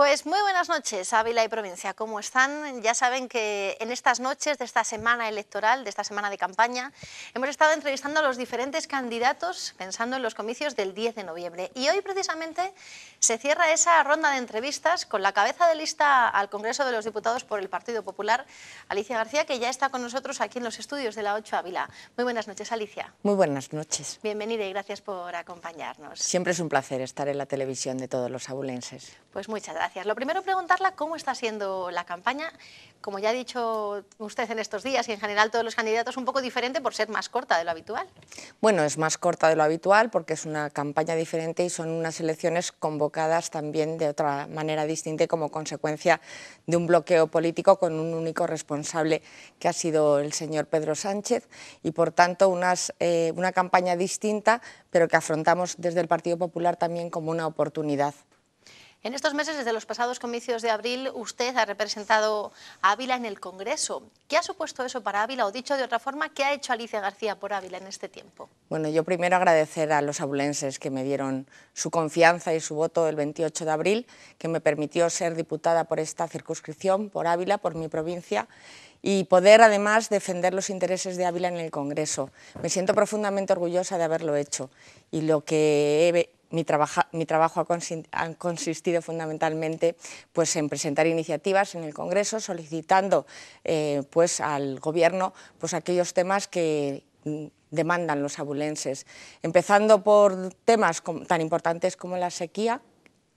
Pues muy buenas noches, Ávila y provincia. ¿Cómo están? Ya saben que en estas noches de esta semana electoral, de esta semana de campaña, hemos estado entrevistando a los diferentes candidatos pensando en los comicios del 10 de noviembre. Y hoy precisamente se cierra esa ronda de entrevistas con la cabeza de lista al Congreso de los Diputados por el Partido Popular, Alicia García, que ya está con nosotros aquí en los estudios de la 8 Ávila. Muy buenas noches, Alicia. Muy buenas noches. Bienvenida y gracias por acompañarnos. Siempre es un placer estar en la televisión de todos los abulenses. Pues muchas gracias. Lo primero, preguntarla cómo está siendo la campaña. Como ya ha dicho usted en estos días y en general todos los candidatos, un poco diferente por ser más corta de lo habitual. Bueno, es más corta de lo habitual porque es una campaña diferente y son unas elecciones convocadas también de otra manera distinta como consecuencia de un bloqueo político con un único responsable que ha sido el señor Pedro Sánchez y por tanto eh, una campaña distinta pero que afrontamos desde el Partido Popular también como una oportunidad. En estos meses, desde los pasados comicios de abril, usted ha representado a Ávila en el Congreso. ¿Qué ha supuesto eso para Ávila? O dicho de otra forma, ¿qué ha hecho Alicia García por Ávila en este tiempo? Bueno, yo primero agradecer a los abulenses que me dieron su confianza y su voto el 28 de abril, que me permitió ser diputada por esta circunscripción, por Ávila, por mi provincia y poder además defender los intereses de Ávila en el Congreso. Me siento profundamente orgullosa de haberlo hecho y lo que he mi, trabajo ha, consistido fundamentalmente pues, en presentar iniciativas en el Congreso solicitando eh, pues, al Gobierno pues, aquellos temas que demandan los abulenses, empezando por temas tan importantes como la sequía,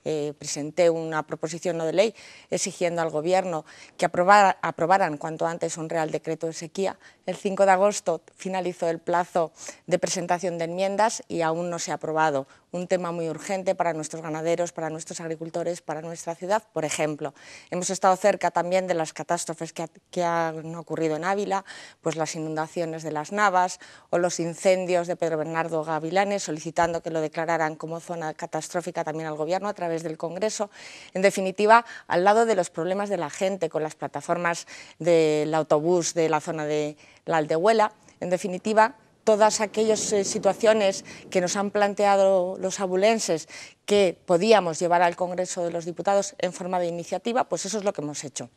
eh, presenté una proposición de ley exigiendo al Gobierno que aprobaran cuanto antes un Real Decreto de Sequía el 5 de agosto finalizó el plazo de presentación de enmiendas y aún no se ha aprobado. Un tema muy urgente para nuestros ganaderos, para nuestros agricultores, para nuestra ciudad, por ejemplo. Hemos estado cerca también de las catástrofes que, han ocurrido en Ávila, pues las inundaciones de las Navas o los incendios de Pedro Bernardo Gavilanes, solicitando que lo declararan como zona catastrófica también al Gobierno a través del Congreso. En definitiva, al lado de los problemas de la gente, con las plataformas del autobús de la zona de la aldehuela, en definitiva, todas aquellas eh, situaciones que nos han planteado los abulenses que podíamos llevar al Congreso de los Diputados en forma de iniciativa, pues eso es lo que hemos hecho.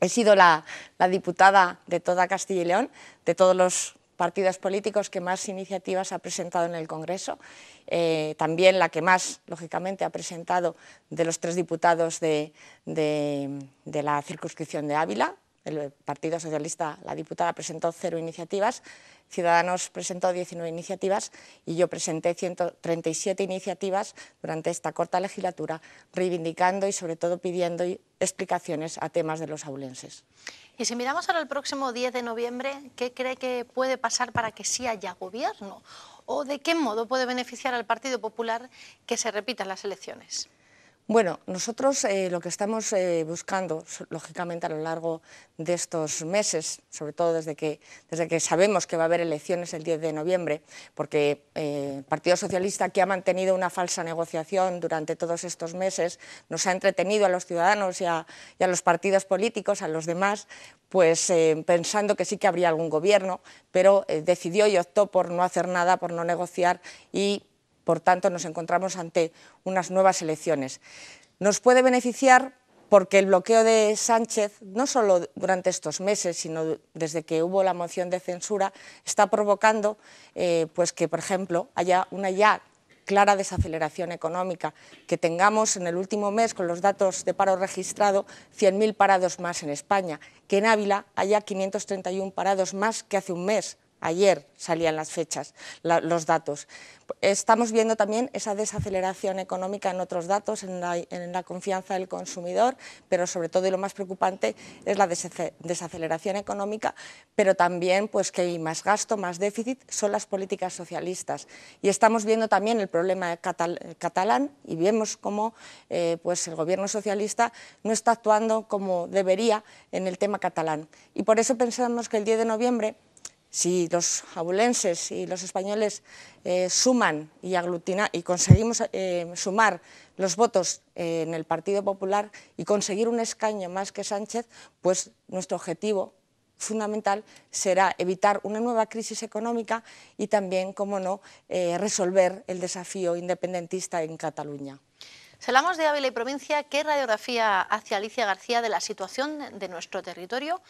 He sido la, diputada de toda Castilla y León, de todos los partidos políticos que más iniciativas ha presentado en el Congreso, eh, también la que más, lógicamente, ha presentado de los tres diputados de la circunscripción de Ávila, el Partido Socialista, la diputada presentó cero iniciativas, Ciudadanos presentó 19 iniciativas y yo presenté 137 iniciativas durante esta corta legislatura, reivindicando y sobre todo pidiendo explicaciones a temas de los aulenses. Y si miramos ahora el próximo 10 de noviembre, ¿qué cree que puede pasar para que sí haya gobierno? ¿O de qué modo puede beneficiar al Partido Popular que se repitan las elecciones? Bueno, nosotros eh, lo que estamos eh, buscando, lógicamente, a lo largo de estos meses, sobre todo desde que, desde que sabemos que va a haber elecciones el 10 de noviembre, porque eh, el Partido Socialista, que ha mantenido una falsa negociación durante todos estos meses, nos ha entretenido a los ciudadanos y a, los partidos políticos, a los demás, pues pensando que sí que habría algún gobierno, pero decidió y optó por no hacer nada, por no negociar y por tanto, nos encontramos ante unas nuevas elecciones. Nos puede beneficiar porque el bloqueo de Sánchez, no solo durante estos meses, sino desde que hubo la moción de censura, está provocando eh, pues que, por ejemplo, haya una ya clara desaceleración económica, que tengamos en el último mes, con los datos de paro registrado, 100.000 parados más en España, que en Ávila haya 531 parados más que hace un mes, Ayer salían las fechas, los datos. Estamos viendo también esa desaceleración económica en otros datos, en la, confianza del consumidor, pero sobre todo y lo más preocupante es la desaceleración económica, pero también pues, que hay más gasto, más déficit, son las políticas socialistas. Y estamos viendo también el problema catalán y vemos cómo eh, pues, el gobierno socialista no está actuando como debería en el tema catalán. Y por eso pensamos que el 10 de noviembre si los abulenses y los españoles eh, suman y, aglutinan y conseguimos eh, sumar los votos eh, en el Partido Popular y conseguir un escaño más que Sánchez, pues nuestro objetivo fundamental será evitar una nueva crisis económica y también, cómo no, resolver el desafío independentista en Cataluña hablamos de Ávila y provincia. ¿Qué radiografía hace Alicia García de la situación de nuestro territorio?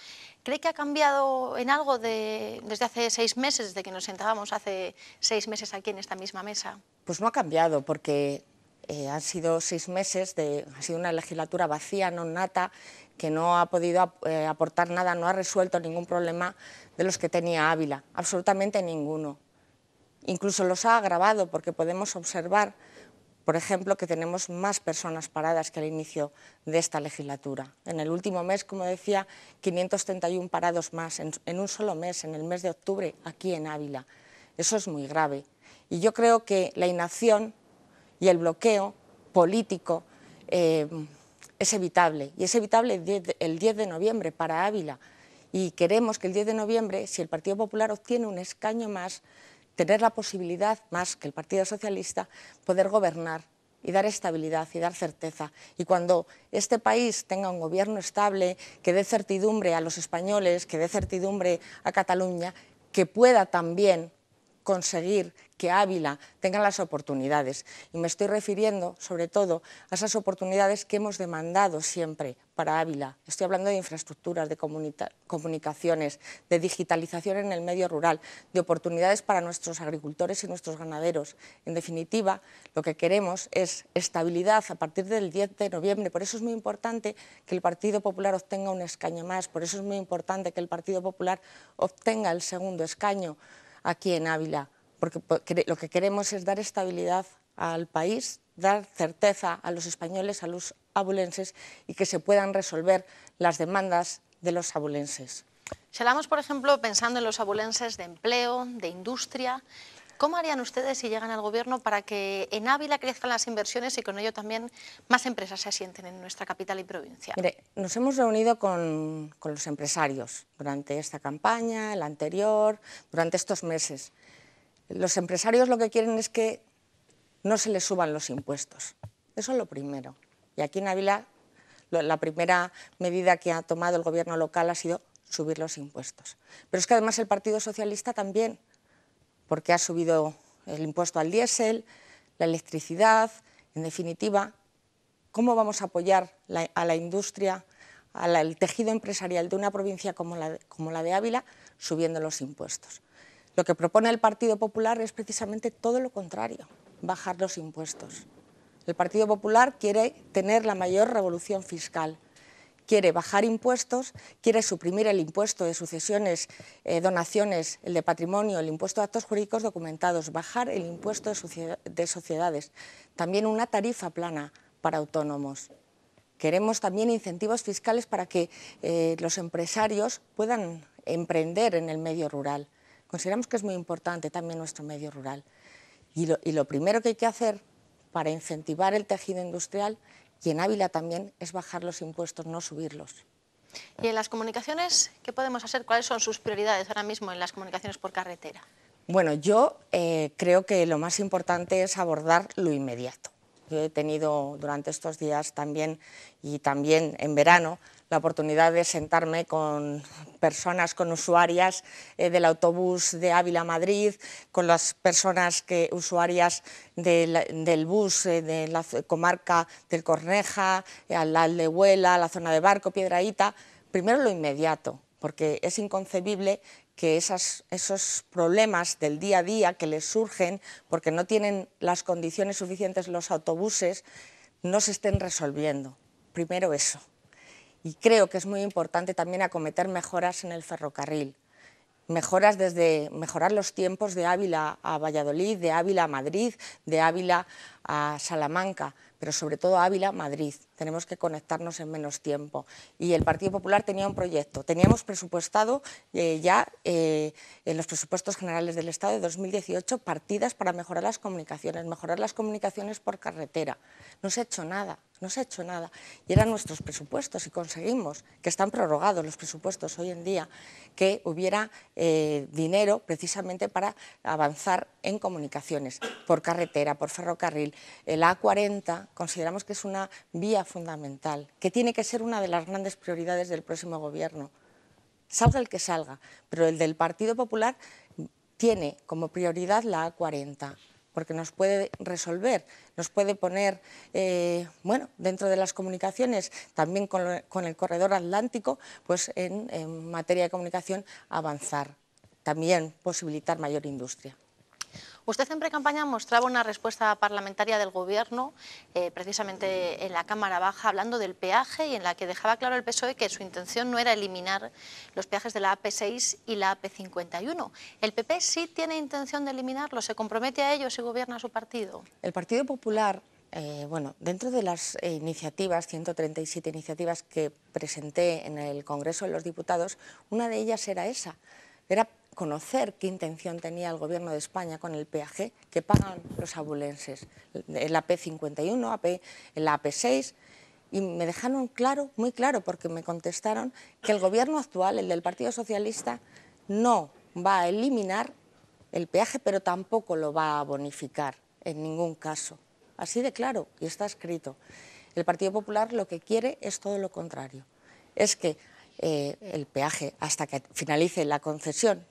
¿Cree que ha cambiado en algo desde hace seis meses, desde que nos sentábamos hace seis meses aquí en esta misma mesa? Pues no ha cambiado, porque eh, han sido seis meses, de, ha sido una legislatura vacía, no nata, que no ha podido eh, aportar nada, no ha resuelto ningún problema de los que tenía Ávila, absolutamente ninguno. Incluso los ha agravado, porque podemos observar por ejemplo, que tenemos más personas paradas que al inicio de esta legislatura. En el último mes, como decía, 531 parados más en, un solo mes, en el mes de octubre, aquí en Ávila. Eso es muy grave. Y yo creo que la inacción y el bloqueo político eh, es evitable. Y es evitable el 10 de noviembre para Ávila. Y queremos que el 10 de noviembre, si el Partido Popular obtiene un escaño más, tener la posibilidad, más que el Partido Socialista, poder gobernar y dar estabilidad y dar certeza. Y cuando este país tenga un gobierno estable, que dé certidumbre a los españoles, que dé certidumbre a Cataluña, que pueda también conseguir que Ávila tenga las oportunidades. Y me estoy refiriendo sobre todo a esas oportunidades que hemos demandado siempre para Ávila. Estoy hablando de infraestructuras, de comunicaciones, de digitalización en el medio rural, de oportunidades para nuestros agricultores y nuestros ganaderos. En definitiva, lo que queremos es estabilidad a partir del 10 de noviembre. Por eso es muy importante que el Partido Popular obtenga un escaño más. Por eso es muy importante que el Partido Popular obtenga el segundo escaño aquí en Ávila, porque lo que queremos es dar estabilidad al país, dar certeza a los españoles, a los abulenses y que se puedan resolver las demandas de los abulenses. Si hablamos, por ejemplo, pensando en los abulenses de empleo, de industria, ¿Cómo harían ustedes si llegan al gobierno para que en Ávila crezcan las inversiones y con ello también más empresas se asienten en nuestra capital y provincia? nos hemos reunido con, los empresarios durante esta campaña, la anterior, durante estos meses. Los empresarios lo que quieren es que no se les suban los impuestos. Eso es lo primero. Y aquí en Ávila la primera medida que ha tomado el gobierno local ha sido subir los impuestos. Pero es que además el Partido Socialista también porque ha subido el impuesto al diésel, la electricidad, en definitiva, ¿cómo vamos a apoyar a la industria, al tejido empresarial de una provincia como la, como la de Ávila, subiendo los impuestos? Lo que propone el Partido Popular es precisamente todo lo contrario, bajar los impuestos. El Partido Popular quiere tener la mayor revolución fiscal quiere bajar impuestos, quiere suprimir el impuesto de sucesiones, eh, donaciones, el de patrimonio, el impuesto de actos jurídicos documentados, bajar el impuesto de sociedades, también una tarifa plana para autónomos. Queremos también incentivos fiscales para que eh, los empresarios puedan emprender en el medio rural. Consideramos que es muy importante también nuestro medio rural. y lo primero que hay que hacer para incentivar el tejido industrial y en Ávila también es bajar los impuestos, no subirlos. ¿Y en las comunicaciones qué podemos hacer? ¿Cuáles son sus prioridades ahora mismo en las comunicaciones por carretera? Bueno, yo eh, creo que lo más importante es abordar lo inmediato. Yo he tenido durante estos días también y también en verano la oportunidad de sentarme con personas, con usuarias eh, del autobús de Ávila Madrid, con las personas que, usuarias del bus eh, de la comarca del Corneja, eh, al la Aldehuela, la zona de Barco, Piedraíta. Primero lo inmediato, porque es inconcebible que esos problemas del día a día que les surgen porque no tienen las condiciones suficientes los autobuses no se estén resolviendo. Primero eso y creo que es muy importante también acometer mejoras en el ferrocarril. Mejoras desde mejorar los tiempos de Ávila a Valladolid, de Ávila a Madrid, de Ávila a Salamanca pero sobre todo Ávila, Madrid. Tenemos que conectarnos en menos tiempo. Y el Partido Popular tenía un proyecto. Teníamos presupuestado eh, ya eh, en los presupuestos generales del Estado de 2018 partidas para mejorar las comunicaciones, mejorar las comunicaciones por carretera. No se ha hecho nada. No se ha hecho nada. Y eran nuestros presupuestos y conseguimos, que están prorrogados los presupuestos hoy en día, que hubiera eh, dinero precisamente para avanzar en comunicaciones, por carretera, por ferrocarril. El A40 consideramos que es una vía fundamental, que tiene que ser una de las grandes prioridades del próximo gobierno. Salga el que salga, pero el del Partido Popular tiene como prioridad la A40 porque nos puede resolver, nos puede poner, eh, bueno, dentro de las comunicaciones, también con, el corredor atlántico, pues en materia de comunicación avanzar, también posibilitar mayor industria. Usted en pre-campaña mostraba una respuesta parlamentaria del Gobierno, eh, precisamente en la Cámara Baja, hablando del peaje y en la que dejaba claro el PSOE que su intención no era eliminar los peajes de la AP6 y la AP51. ¿El PP sí tiene intención de eliminarlos? ¿Se compromete a ello si gobierna su partido? El Partido Popular eh, bueno, dentro de las eh, iniciativas, 137 iniciativas que presenté en el Congreso de los Diputados, una de ellas era esa, era conocer qué intención tenía el Gobierno de España con el peaje que pagan los abulenses, el AP51, AP, el AP6, y me dejaron claro, muy claro, porque me contestaron que el Gobierno actual, el del Partido Socialista, no va a eliminar el peaje, pero tampoco lo va a bonificar en ningún caso. Así de claro, y está escrito. El Partido Popular lo que quiere es todo lo contrario. Es que eh, el peaje hasta que finalice la concesión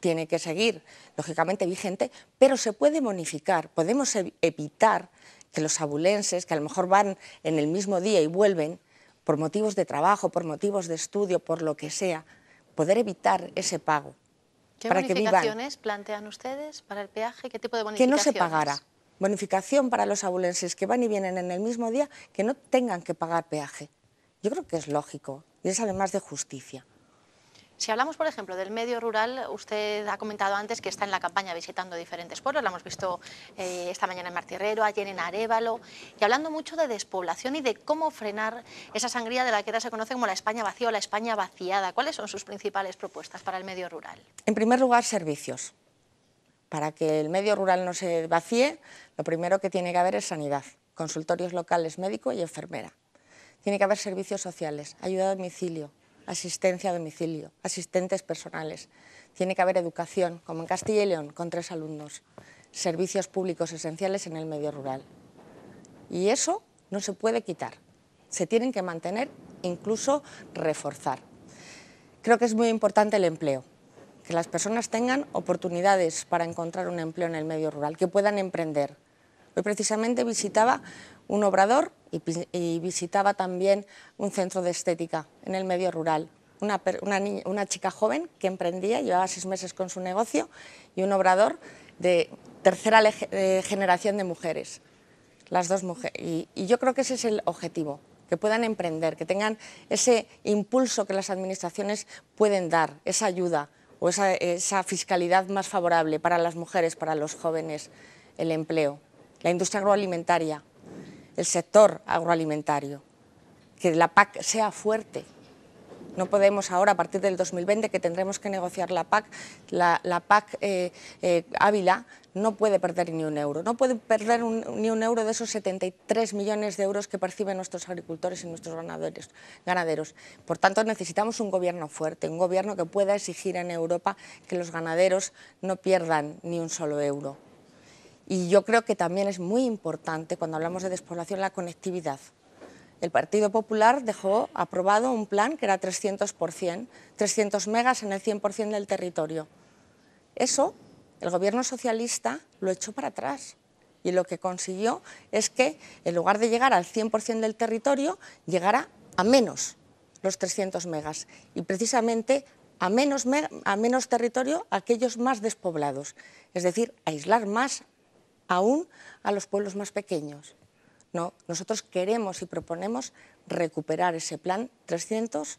tiene que seguir, lógicamente, vigente, pero se puede bonificar, podemos evitar que los abulenses, que a lo mejor van en el mismo día y vuelven, por motivos de trabajo, por motivos de estudio, por lo que sea, poder evitar ese pago. ¿Qué para bonificaciones plantean ustedes para el peaje? ¿Qué tipo de bonificación? Que no se pagara. Bonificación para los abulenses que van y vienen en el mismo día, que no tengan que pagar peaje. Yo creo que es lógico y es además de justicia. Si hablamos, por ejemplo, del medio rural, usted ha comentado antes que está en la campaña visitando diferentes pueblos, la hemos visto eh, esta mañana en Martirrero, ayer en Arevalo, y hablando mucho de despoblación y de cómo frenar esa sangría de la que ahora se conoce como la España vacía o la España vaciada. ¿Cuáles son sus principales propuestas para el medio rural? En primer lugar, servicios. Para que el medio rural no se vacíe, lo primero que tiene que haber es sanidad, consultorios locales médico y enfermera. Tiene que haber servicios sociales, ayuda a domicilio, asistencia a domicilio, asistentes personales. Tiene que haber educación, como en Castilla y León, con tres alumnos. Servicios públicos esenciales en el medio rural. Y eso no se puede quitar. Se tienen que mantener incluso reforzar. Creo que es muy importante el empleo, que las personas tengan oportunidades para encontrar un empleo en el medio rural, que puedan emprender. Hoy precisamente visitaba un obrador y, visitaba también un centro de estética en el medio rural. Una, una, chica joven que emprendía, llevaba seis meses con su negocio, y un obrador de tercera generación de mujeres, las dos mujeres. Y, yo creo que ese es el objetivo, que puedan emprender, que tengan ese impulso que las administraciones pueden dar, esa ayuda o esa fiscalidad más favorable para las mujeres, para los jóvenes, el empleo, la industria agroalimentaria el sector agroalimentario, que la PAC sea fuerte. No podemos ahora, a partir del 2020, que tendremos que negociar la PAC, la, PAC eh, eh, Ávila no puede perder ni un euro. No puede perder ni un euro de esos 73 millones de euros que perciben nuestros agricultores y nuestros ganaderos. Por tanto, necesitamos un gobierno fuerte, un gobierno que pueda exigir en Europa que los ganaderos no pierdan ni un solo euro. Y yo creo que también es muy importante, cuando hablamos de despoblación, la conectividad. El Partido Popular dejó aprobado un plan que era 300%, 300 megas en el 100% del territorio. Eso el gobierno socialista lo echó para atrás y lo que consiguió es que en lugar de llegar al 100% del territorio, llegara a menos los 300 megas y precisamente a menos, a menos territorio aquellos más despoblados, es decir, aislar más aún a los pueblos más pequeños. nosotros queremos y proponemos recuperar ese plan 300%.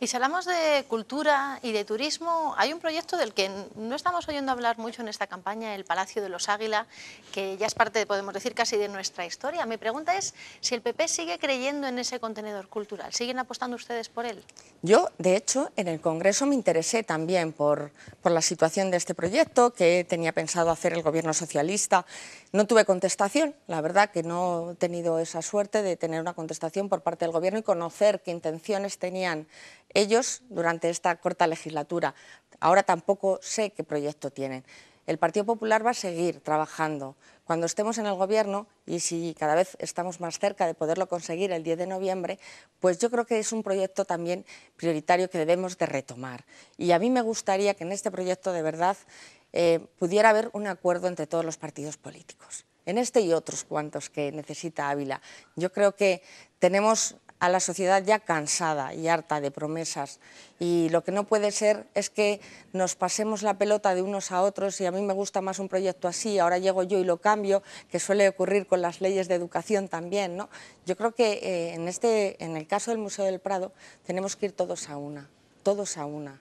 Y si hablamos de cultura y de turismo, hay un proyecto del que no estamos oyendo hablar mucho en esta campaña, el Palacio de los Águila, que ya es parte, podemos decir, casi de nuestra historia. Mi pregunta es si el PP sigue creyendo en ese contenedor cultural, ¿siguen apostando ustedes por él? Yo, de hecho, en el Congreso me interesé también por, por la situación de este proyecto que tenía pensado hacer el gobierno socialista. No tuve contestación, la verdad que no he tenido esa suerte de tener una contestación por parte del gobierno y conocer qué intenciones tenían ellos durante esta corta legislatura. Ahora tampoco sé qué proyecto tienen. El Partido Popular va a seguir trabajando. Cuando estemos en el Gobierno, y si cada vez estamos más cerca de poderlo conseguir el 10 de noviembre, pues yo creo que es un proyecto también prioritario que debemos de retomar. Y a mí me gustaría que en este proyecto de verdad eh, pudiera haber un acuerdo entre todos los partidos políticos. En este y otros cuantos que necesita Ávila. Yo creo que tenemos a la sociedad ya cansada y harta de promesas. Y lo que no puede ser es que nos pasemos la pelota de unos a otros y a mí me gusta más un proyecto así, ahora llego yo y lo cambio, que suele ocurrir con las leyes de educación también. ¿no? Yo creo que eh, en, este, en el caso del Museo del Prado tenemos que ir todos a una, todos a una.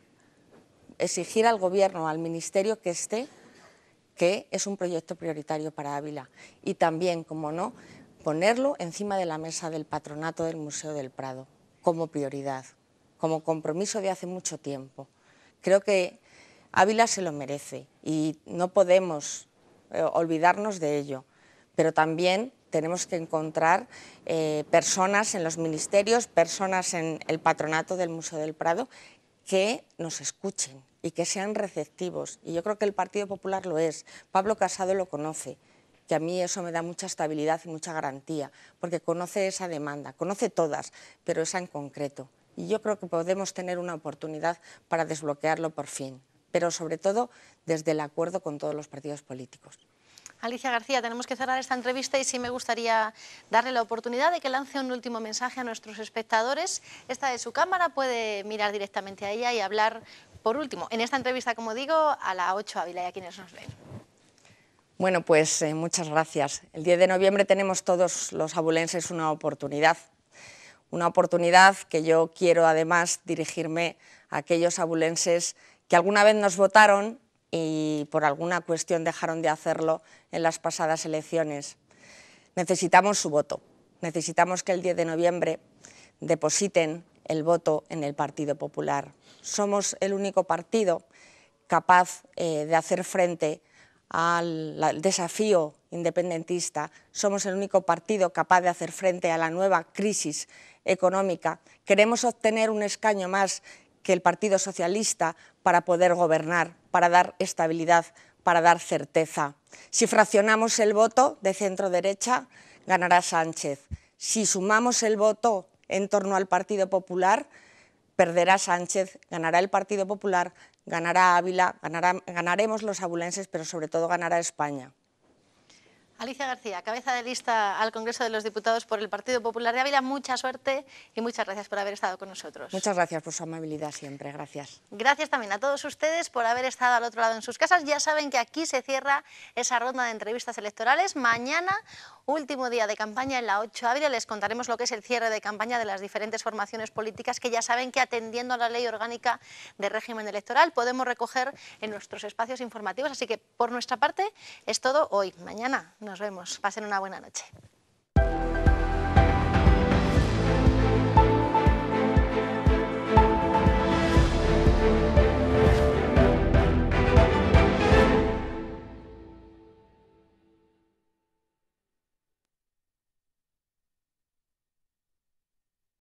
Exigir al gobierno, al ministerio que esté, que es un proyecto prioritario para Ávila. Y también, como no, ponerlo encima de la mesa del patronato del Museo del Prado, como prioridad, como compromiso de hace mucho tiempo. Creo que Ávila se lo merece y no podemos eh, olvidarnos de ello, pero también tenemos que encontrar eh, personas en los ministerios, personas en el patronato del Museo del Prado que nos escuchen y que sean receptivos. Y yo creo que el Partido Popular lo es, Pablo Casado lo conoce que a mí eso me da mucha estabilidad y mucha garantía, porque conoce esa demanda, conoce todas, pero esa en concreto. Y yo creo que podemos tener una oportunidad para desbloquearlo por fin, pero sobre todo desde el acuerdo con todos los partidos políticos. Alicia García, tenemos que cerrar esta entrevista y sí me gustaría darle la oportunidad de que lance un último mensaje a nuestros espectadores. Esta de su cámara puede mirar directamente a ella y hablar por último, en esta entrevista, como digo, a la 8 Ávila y a quienes nos ven. Bueno, pues eh, muchas gracias. El 10 de noviembre tenemos todos los abulenses una oportunidad, una oportunidad que yo quiero además dirigirme a aquellos abulenses que alguna vez nos votaron y por alguna cuestión dejaron de hacerlo en las pasadas elecciones. Necesitamos su voto, necesitamos que el 10 de noviembre depositen el voto en el Partido Popular. Somos el único partido capaz eh, de hacer frente al desafío independentista, somos el único partido capaz de hacer frente a la nueva crisis económica. Queremos obtener un escaño más que el Partido Socialista para poder gobernar, para dar estabilidad, para dar certeza. Si fraccionamos el voto de centro-derecha, ganará Sánchez. Si sumamos el voto en torno al Partido Popular, perderá Sánchez, ganará el Partido Popular, ganará Ávila, ganaremos los abulenses, pero sobre todo ganará España. Alicia García, cabeza de lista al Congreso de los Diputados por el Partido Popular de Ávila, mucha suerte y muchas gracias por haber estado con nosotros. Muchas gracias por su amabilidad siempre, gracias. Gracias también a todos ustedes por haber estado al otro lado en sus casas. Ya saben que aquí se cierra esa ronda de entrevistas electorales. Mañana último día de campaña en la 8 abril. Les contaremos lo que es el cierre de campaña de las diferentes formaciones políticas que ya saben que atendiendo a la ley orgánica de régimen electoral podemos recoger en nuestros espacios informativos. Así que por nuestra parte es todo hoy. Mañana nos vemos. Pasen una buena noche.